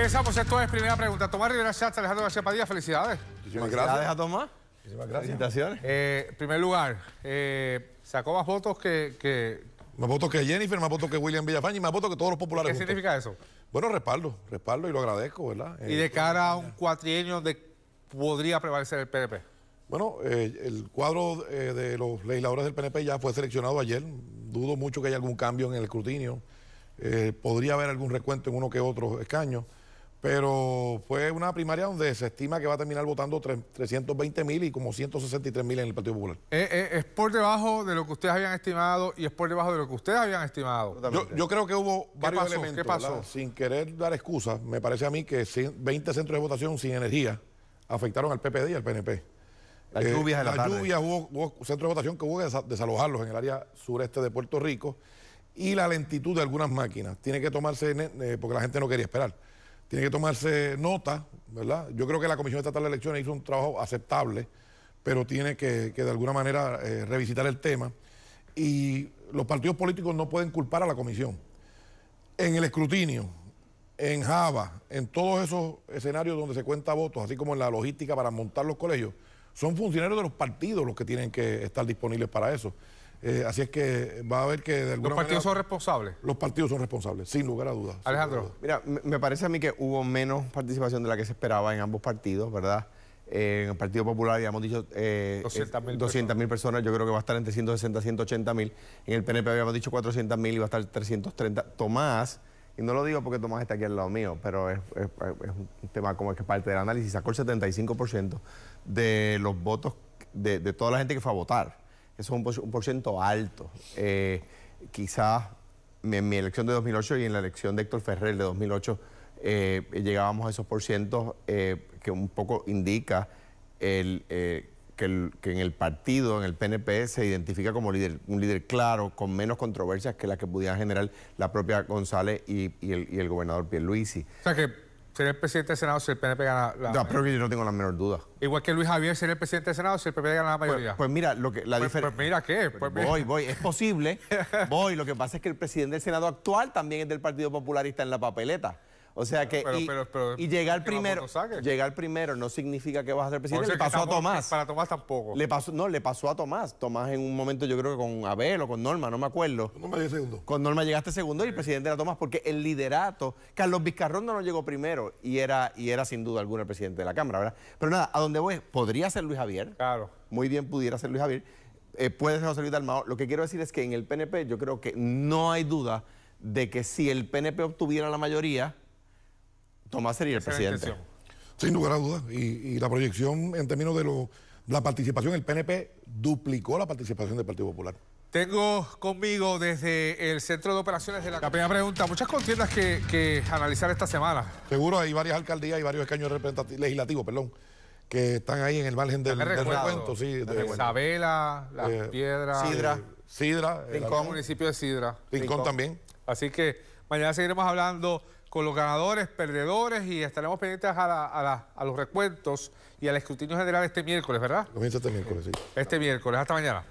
Regresamos, esto es primera pregunta. Tomás Rivera Schatz, Alejandro García Padilla, felicidades. Muchísimas gracias. Felicidades a Tomás. Muchísimas gracias. Felicitaciones. Eh, en primer lugar, eh, sacó más votos que, que, Más votos que Jennifer, más votos que William Villafaña y más votos que todos los populares. ¿Qué significa eso? Bueno, respaldo, respaldo y lo agradezco, ¿verdad? Y de eh, cara a eh, un cuatrienio de podría prevalecer el PNP. Bueno, eh, el cuadro eh, de los legisladores del PNP ya fue seleccionado ayer. Dudo mucho que haya algún cambio en el escrutinio. Eh, podría haber algún recuento en uno que otro escaño. Pero fue una primaria donde se estima que va a terminar votando 320 mil y como 163 mil en el Partido Popular. Eh, eh, es por debajo de lo que ustedes habían estimado y es por debajo de lo que ustedes habían estimado. Yo, creo que hubo varios elementos. Sin querer dar excusas, me parece a mí que 20 centros de votación sin energía afectaron al PPD y al PNP. Las eh, lluvias de la, la tarde. hubo centros de votación que hubo que desalojarlos en el área sureste de Puerto Rico y la lentitud de algunas máquinas. Tiene que tomarse, porque la gente no quería esperar tiene que tomarse nota, ¿verdad? Yo creo que la Comisión Estatal de Elecciones hizo un trabajo aceptable, pero tiene que, de alguna manera eh, revisitar el tema. Y los partidos políticos no pueden culpar a la Comisión. En el escrutinio, en Java, en todos esos escenarios donde se cuenta votos, así como en la logística para montar los colegios, son funcionarios de los partidos los que tienen que estar disponibles para eso. Eh, así es que va a haber que de alguna ¿Los partidos son responsables? Los partidos son responsables, sin lugar a dudas. Alejandro. Mira, me parece a mí que hubo menos participación de la que se esperaba en ambos partidos, ¿verdad? Eh, en el Partido Popular habíamos dicho eh, 200 eh, mil personas. yo creo que va a estar entre 160 y 180 mil. En el PNP habíamos dicho 400.000 mil y va a estar 330. Tomás, y no lo digo porque Tomás está aquí al lado mío, pero es, un tema como es que parte del análisis, sacó el 75% de los votos de toda la gente que fue a votar eso es un, por alto. Eh, quizás en mi elección de 2008 y en la elección de Héctor Ferrer de 2008 eh, llegábamos a esos por eh, que un poco indica el, que, en el partido, en el PNP, se identifica como líder, un líder claro, con menos controversias que las que pudieran generar la propia González y, el, gobernador Pierluisi. O sea que sería el presidente del Senado si el PNP gana la No, pero yo no tengo la menor duda. Igual que Luis Javier sería el presidente del Senado si el PNP gana la pues, mayoría. Pues, mira, lo que, la pues, diferencia... Pues mira qué. Pues voy, voy, es posible. voy, lo que pasa es que el presidente del Senado actual también es del Partido Popularista en la papeleta. O sea que pero, y, pero, pero, y, llegar primero, primero no significa que vas a ser presidente. Le pasó a Tomás. Para Tomás tampoco. Le pasó, no, le pasó a Tomás. Tomás en un momento yo creo que con Abel o con Norma, no me acuerdo. Con Norma segundo. Con Norma llegaste segundo y el presidente era Tomás porque el liderato, Carlos Vizcarrón no llegó primero y era y era sin duda alguna el presidente de la Cámara, ¿verdad? Pero nada, a dónde voy, podría ser Luis Javier. Claro. Muy bien pudiera ser Luis Javier. Eh, puede ser José Luis Dalmao. Lo que quiero decir es que en el PNP yo creo que no hay duda de que si el PNP obtuviera la mayoría Tomás sería el presidente. Sin lugar a dudas. Y, la proyección en términos de la participación, el PNP duplicó la participación del Partido Popular. Tengo conmigo desde el Centro de Operaciones de la... La primera pregunta, muchas contiendas que, analizar esta semana. Seguro hay varias alcaldías y varios escaños legislativos, perdón, que están ahí en el margen del, del recuento. Sí, de, Isabela, Las eh, Piedras. Sidra. Sidra. El municipio de Sidra. Rincón, también. Así que mañana seguiremos hablando con los ganadores, perdedores y estaremos pendientes a, a, a los recuentos y al escrutinio general este miércoles, ¿verdad? Comienza este miércoles, sí. Este miércoles, hasta mañana.